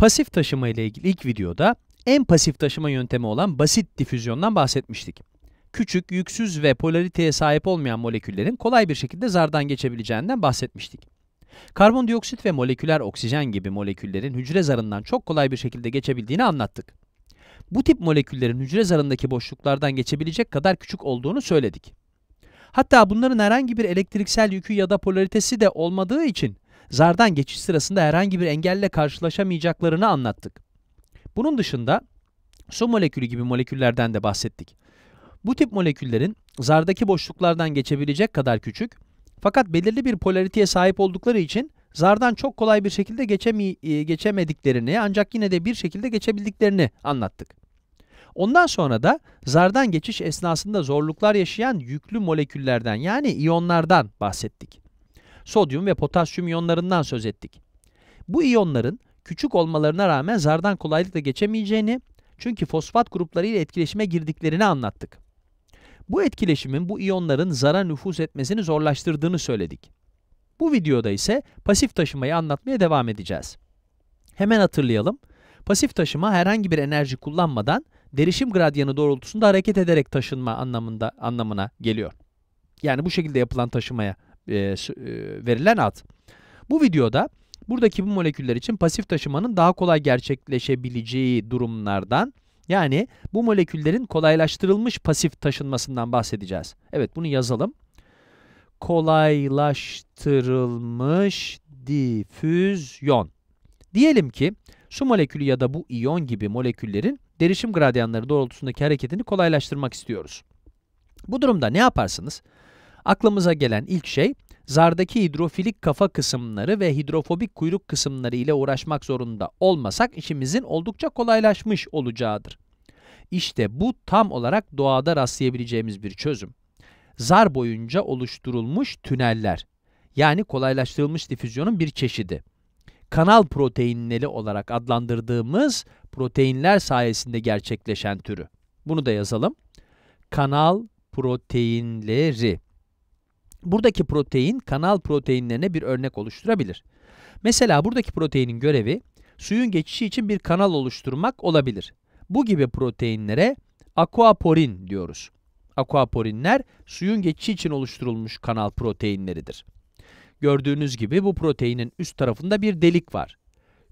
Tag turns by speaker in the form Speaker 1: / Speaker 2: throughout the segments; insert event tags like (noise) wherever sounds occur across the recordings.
Speaker 1: Pasif taşıma ile ilgili ilk videoda en pasif taşıma yöntemi olan basit difüzyondan bahsetmiştik. Küçük, yüksüz ve polariteye sahip olmayan moleküllerin kolay bir şekilde zardan geçebileceğinden bahsetmiştik. Karbondioksit ve moleküler oksijen gibi moleküllerin hücre zarından çok kolay bir şekilde geçebildiğini anlattık. Bu tip moleküllerin hücre zarındaki boşluklardan geçebilecek kadar küçük olduğunu söyledik. Hatta bunların herhangi bir elektriksel yükü ya da polaritesi de olmadığı için zardan geçiş sırasında herhangi bir engelle karşılaşamayacaklarını anlattık. Bunun dışında su molekülü gibi moleküllerden de bahsettik. Bu tip moleküllerin zardaki boşluklardan geçebilecek kadar küçük fakat belirli bir polariteye sahip oldukları için zardan çok kolay bir şekilde geçemi e, geçemediklerini ancak yine de bir şekilde geçebildiklerini anlattık. Ondan sonra da zardan geçiş esnasında zorluklar yaşayan yüklü moleküllerden yani iyonlardan bahsettik sodyum ve potasyum iyonlarından söz ettik. Bu iyonların küçük olmalarına rağmen zardan kolaylıkla geçemeyeceğini, çünkü fosfat gruplarıyla etkileşime girdiklerini anlattık. Bu etkileşimin bu iyonların zara nüfuz etmesini zorlaştırdığını söyledik. Bu videoda ise pasif taşımayı anlatmaya devam edeceğiz. Hemen hatırlayalım. Pasif taşıma herhangi bir enerji kullanmadan derişim gradyanı doğrultusunda hareket ederek taşınma anlamında anlamına geliyor. Yani bu şekilde yapılan taşımaya e, e, verilen ad. Bu videoda buradaki bu moleküller için pasif taşımanın daha kolay gerçekleşebileceği durumlardan yani bu moleküllerin kolaylaştırılmış pasif taşınmasından bahsedeceğiz. Evet bunu yazalım. Kolaylaştırılmış difüzyon. Diyelim ki su molekülü ya da bu iyon gibi moleküllerin derişim gradyanları doğrultusundaki hareketini kolaylaştırmak istiyoruz. Bu durumda ne yaparsınız? Aklımıza gelen ilk şey, zardaki hidrofilik kafa kısımları ve hidrofobik kuyruk kısımları ile uğraşmak zorunda olmasak işimizin oldukça kolaylaşmış olacağıdır. İşte bu tam olarak doğada rastlayabileceğimiz bir çözüm. Zar boyunca oluşturulmuş tüneller, yani kolaylaştırılmış difüzyonun bir çeşidi. Kanal proteinleri olarak adlandırdığımız proteinler sayesinde gerçekleşen türü. Bunu da yazalım. Kanal proteinleri. Buradaki protein kanal proteinlerine bir örnek oluşturabilir. Mesela buradaki proteinin görevi suyun geçişi için bir kanal oluşturmak olabilir. Bu gibi proteinlere aquaporin diyoruz. Aquaporinler suyun geçişi için oluşturulmuş kanal proteinleridir. Gördüğünüz gibi bu proteinin üst tarafında bir delik var.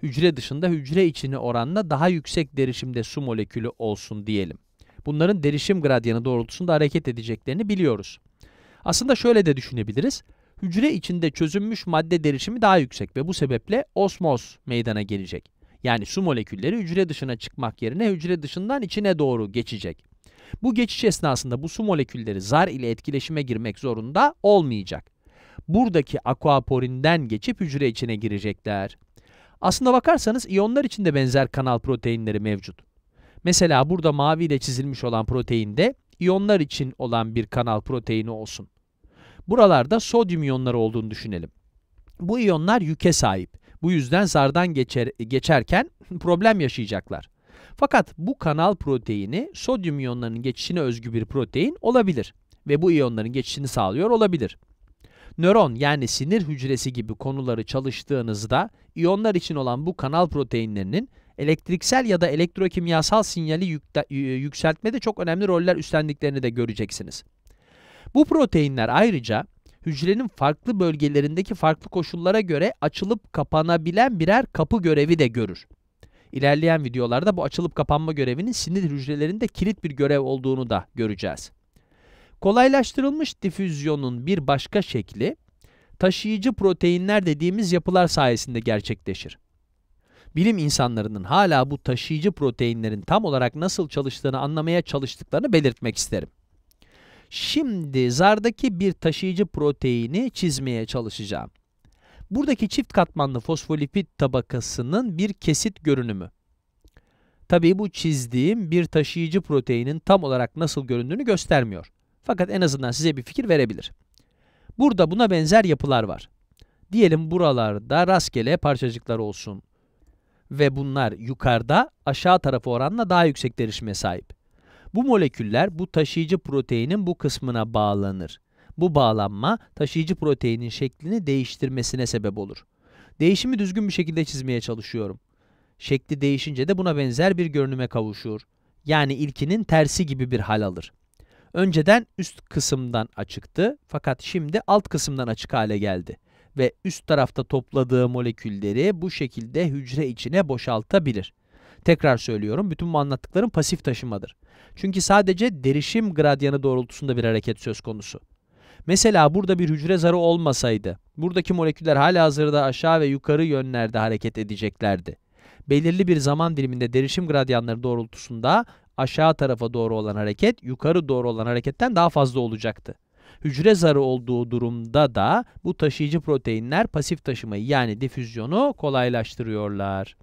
Speaker 1: Hücre dışında hücre içine oranla daha yüksek derişimde su molekülü olsun diyelim. Bunların derişim gradyanı doğrultusunda hareket edeceklerini biliyoruz. Aslında şöyle de düşünebiliriz. Hücre içinde çözünmüş madde derişimi daha yüksek ve bu sebeple osmoz meydana gelecek. Yani su molekülleri hücre dışına çıkmak yerine hücre dışından içine doğru geçecek. Bu geçiş esnasında bu su molekülleri zar ile etkileşime girmek zorunda olmayacak. Buradaki aquaporinden geçip hücre içine girecekler. Aslında bakarsanız iyonlar içinde benzer kanal proteinleri mevcut. Mesela burada mavi ile çizilmiş olan proteinde iyonlar için olan bir kanal proteini olsun. Buralarda sodyum iyonları olduğunu düşünelim. Bu iyonlar yüke sahip. Bu yüzden zardan geçer, geçerken (laughs) problem yaşayacaklar. Fakat bu kanal proteini sodyum iyonlarının geçişine özgü bir protein olabilir ve bu iyonların geçişini sağlıyor olabilir. Nöron yani sinir hücresi gibi konuları çalıştığınızda iyonlar için olan bu kanal proteinlerinin elektriksel ya da elektrokimyasal sinyali yükseltmede çok önemli roller üstlendiklerini de göreceksiniz. Bu proteinler ayrıca hücrenin farklı bölgelerindeki farklı koşullara göre açılıp kapanabilen birer kapı görevi de görür. İlerleyen videolarda bu açılıp kapanma görevinin sinir hücrelerinde kilit bir görev olduğunu da göreceğiz. Kolaylaştırılmış difüzyonun bir başka şekli taşıyıcı proteinler dediğimiz yapılar sayesinde gerçekleşir bilim insanlarının hala bu taşıyıcı proteinlerin tam olarak nasıl çalıştığını anlamaya çalıştıklarını belirtmek isterim. Şimdi zardaki bir taşıyıcı proteini çizmeye çalışacağım. Buradaki çift katmanlı fosfolipid tabakasının bir kesit görünümü. Tabii bu çizdiğim bir taşıyıcı proteinin tam olarak nasıl göründüğünü göstermiyor. Fakat en azından size bir fikir verebilir. Burada buna benzer yapılar var. Diyelim buralarda rastgele parçacıklar olsun ve bunlar yukarıda aşağı tarafı oranla daha yüksek derişime sahip. Bu moleküller bu taşıyıcı proteinin bu kısmına bağlanır. Bu bağlanma taşıyıcı proteinin şeklini değiştirmesine sebep olur. Değişimi düzgün bir şekilde çizmeye çalışıyorum. Şekli değişince de buna benzer bir görünüme kavuşur. Yani ilkinin tersi gibi bir hal alır. Önceden üst kısımdan açıktı fakat şimdi alt kısımdan açık hale geldi ve üst tarafta topladığı molekülleri bu şekilde hücre içine boşaltabilir. Tekrar söylüyorum, bütün bu anlattıklarım pasif taşımadır. Çünkü sadece derişim gradyanı doğrultusunda bir hareket söz konusu. Mesela burada bir hücre zarı olmasaydı, buradaki moleküller hala hazırda aşağı ve yukarı yönlerde hareket edeceklerdi. Belirli bir zaman diliminde derişim gradyanları doğrultusunda aşağı tarafa doğru olan hareket, yukarı doğru olan hareketten daha fazla olacaktı. Hücre zarı olduğu durumda da bu taşıyıcı proteinler pasif taşımayı yani difüzyonu kolaylaştırıyorlar.